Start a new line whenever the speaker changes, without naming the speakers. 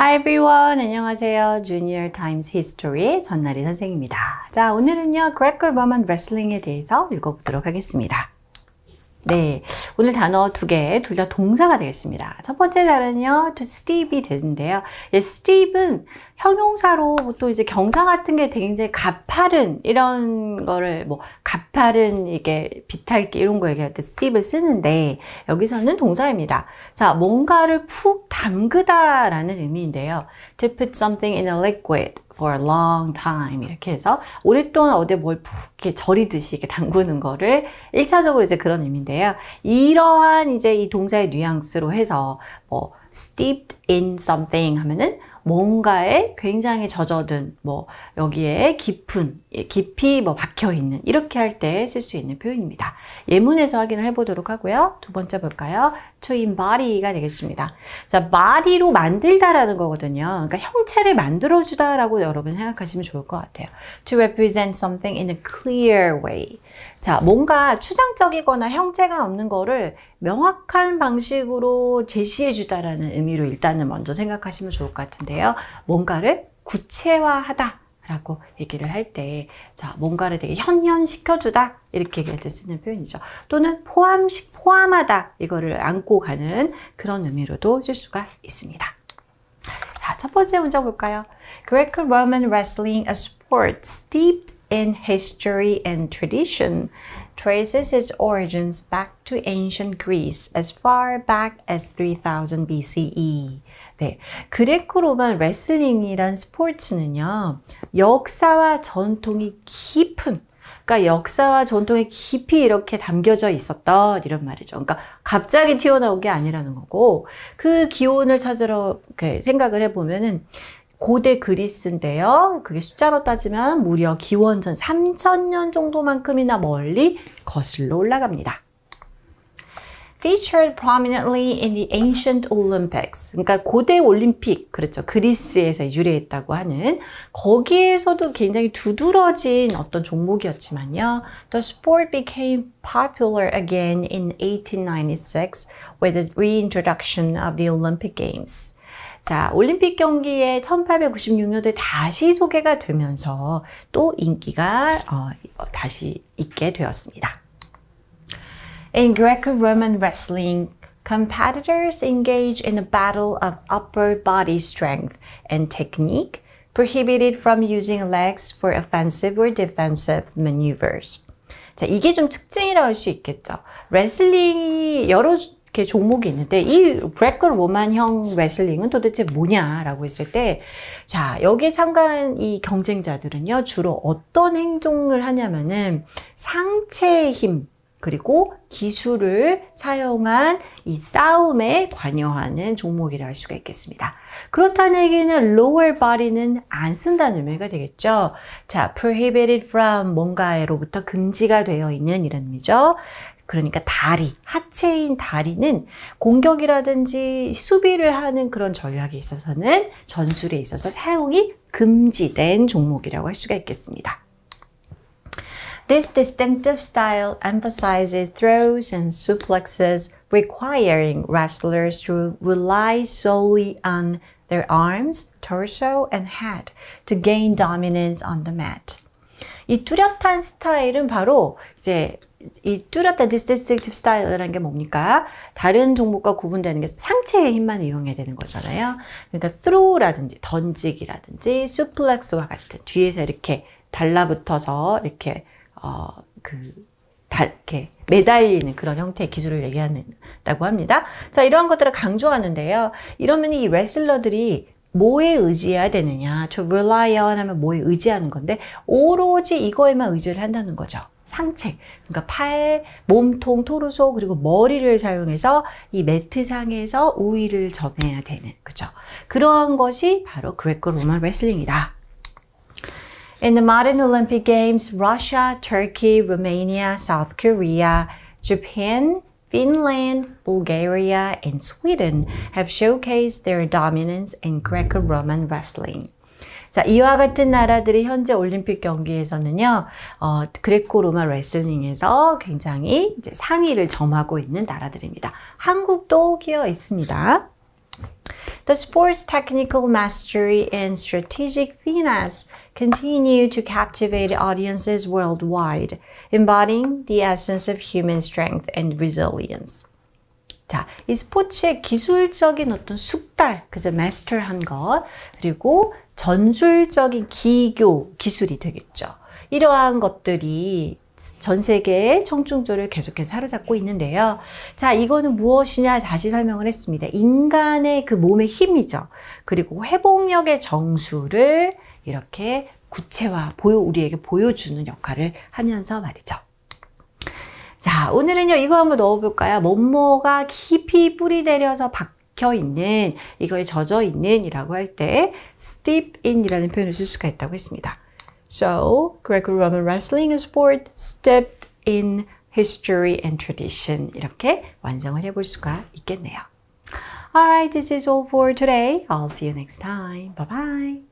Hi everyone. 안녕하세요. Junior Times History 전나리 선생입니다. 자, 오늘은요. Greco-Roman w r e s t l i n g 에 대해서 읽어보도록 하겠습니다. 네, 오늘 단어 두 개, 둘 다 동사가 되겠습니다. 첫 번째 단어는요, to steve이 되는데요. 예, steve은 형용사로 뭐 또 이제 경사 같은 게 굉장히 가파른 이런 거를 뭐 가파른 이게 비탈기 이런 거 얘기할 때 steve을 쓰는데 여기서는 동사입니다. 자, 뭔가를 푹 담그다라는 의미인데요. To put something in a liquid for a long time 이렇게 해서 오랫동안 어디에 뭘푹 이렇게 절이듯이 이렇게 담그는 거를 1차적으로 이제 그런 의미인데요. 이러한 이제 이 동사의 뉘앙스로 해서 뭐 steeped in something 하면은 뭔가에 굉장히 젖어든 뭐 여기에 깊은 깊이 뭐 박혀 있는 이렇게 할 때 쓸 수 있는 표현입니다. 예문에서 확인을 해보도록 하고요. 두 번째 볼까요? 투인 바디가 되겠습니다. 자, 바디로 만들다라는 거거든요. 그러니까 형체를 만들어주다라고 여러분 생각하시면 좋을 것 같아요. To represent something in a clear way. 자, 뭔가 추상적이거나 형체가 없는 거를 명확한 방식으로 제시해주다라는 의미로 일단은 먼저 생각하시면 좋을 것 같은데요. 뭔가를 구체화하다 라고 얘기를 할 때 자, 뭔가를 되게 현현시켜주다 이렇게 얘기할 때 쓰는 표현이죠. 또는 포함식, 포함하다 이거를 안고 가는 그런 의미로도 쓸 수가 있습니다. 자, 첫 번째 문장 볼까요? Greco-Roman wrestling, a sport steeped in history and tradition, traces its origins back to ancient Greece as far back as 3000 BCE. 네. 그레코로만 레슬링이란 스포츠는요, 역사와 전통이 깊은, 그러니까 역사와 전통이 깊이 이렇게 담겨져 있었던 이런 말이죠. 그러니까 갑자기 튀어나온 게 아니라는 거고, 그 기원을 찾으러 생각을 해보면은, 고대 그리스인데요. 그게 숫자로 따지면 무려 기원전 3천년 정도만큼이나 멀리 거슬러 올라갑니다. featured prominently in the ancient Olympics. 그러니까 고대 올림픽, 그렇죠. 그리스에서 유래했다고 하는 거기에서도 굉장히 두드러진 어떤 종목이었지만요. The sport became popular again in 1896 with the reintroduction of the Olympic Games. 자, 올림픽 경기에 1896년도에 다시 소개가 되면서 또 인기가 어, 다시 있게 되었습니다. In Greco-Roman wrestling, competitors engage in a battle of upper body strength and technique, prohibited from using legs for offensive or defensive maneuvers. 자, 이게 좀 특징이라고 할 수 있겠죠. 레슬링이 여러 이렇게 종목이 있는데 이 그레코 로만형 레슬링은 도대체 뭐냐라고 했을 때자 여기에 참가한 이 경쟁자들은요 주로 어떤 행동을 하냐면은 상체의 힘 그리고 기술을 사용한 이 싸움에 관여하는 종목이라 할 수가 있겠습니다. 그렇다는 얘기는 lower body는 안 쓴다는 의미가 되겠죠. 자, prohibited from 뭔가로부터 금지가 되어 있는 이런 의미죠. 그러니까 다리, 하체인 다리는 공격이라든지 수비를 하는 그런 전략에 있어서는 전술에 있어서 사용이 금지된 종목이라고 할 수가 있겠습니다. This distinctive style emphasizes throws and suplexes, requiring wrestlers to rely solely on their arms, torso, and head to gain dominance on the mat. 이 뚜렷한 스타일은 바로 이제 이 뚜렷한 distinctive style라는 게 뭡니까? 다른 종목과 구분되는 게 상체의 힘만 이용해야 되는 거잖아요. 그러니까 throw라든지 던지기라든지 suplex와 같은 뒤에서 이렇게 달라붙어서 이렇게 어그 이렇게 매달리는 그런 형태의 기술을 얘기한다고 합니다. 자, 이러한 것들을 강조하는데요. 이러면 이 레슬러들이 뭐에 의지해야 되느냐? to rely on 하면 뭐에 의지하는 건데 오로지 이거에만 의지를 한다는 거죠. 상체, 그러니까 팔, 몸통, 토르소 그리고 머리를 사용해서 이 매트 상에서 우위를 점해야 되는 그죠. 그러한 것이 바로 그레코 로마 레슬링이다. In the modern Olympic Games, Russia, Turkey, Romania, South Korea, Japan, Finland, Bulgaria, and Sweden have showcased their dominance in Greco-Roman wrestling. 자, 이와 같은 나라들이 현재 올림픽 경기에서는요, 어, 그레코로마 레슬링에서 굉장히 상위를 점하고 있는 나라들입니다. 한국도 끼어 있습니다. The sport's technical mastery and strategic finesse continue to captivate audiences worldwide, embodying the essence of human strength and resilience. 자, 이 스포츠의 기술적인 어떤 숙달, 그저 master한 것, 그리고 전술적인 기교, 기술이 되겠죠. 이러한 것들이 전 세계의 청중조를 계속해서 사로잡고 있는데요. 자, 이거는 무엇이냐 다시 설명을 했습니다. 인간의 그 몸의 힘이죠. 그리고 회복력의 정수를 이렇게 구체화, 보여, 우리에게 보여주는 역할을 하면서 말이죠. 자, 오늘은요, 이거 한번 넣어볼까요? 몸모가 깊이 뿌리 내려서 박혀 있는, 이거에 젖어 있는 이라고 할 때, steep in 이라는 표현을 쓸 수가 있다고 했습니다. So, Greco Roman wrestling is sport steeped in history and tradition. 이렇게 완성을 해볼 수가 있겠네요. Alright, this is all for today. I'll see you next time. Bye bye.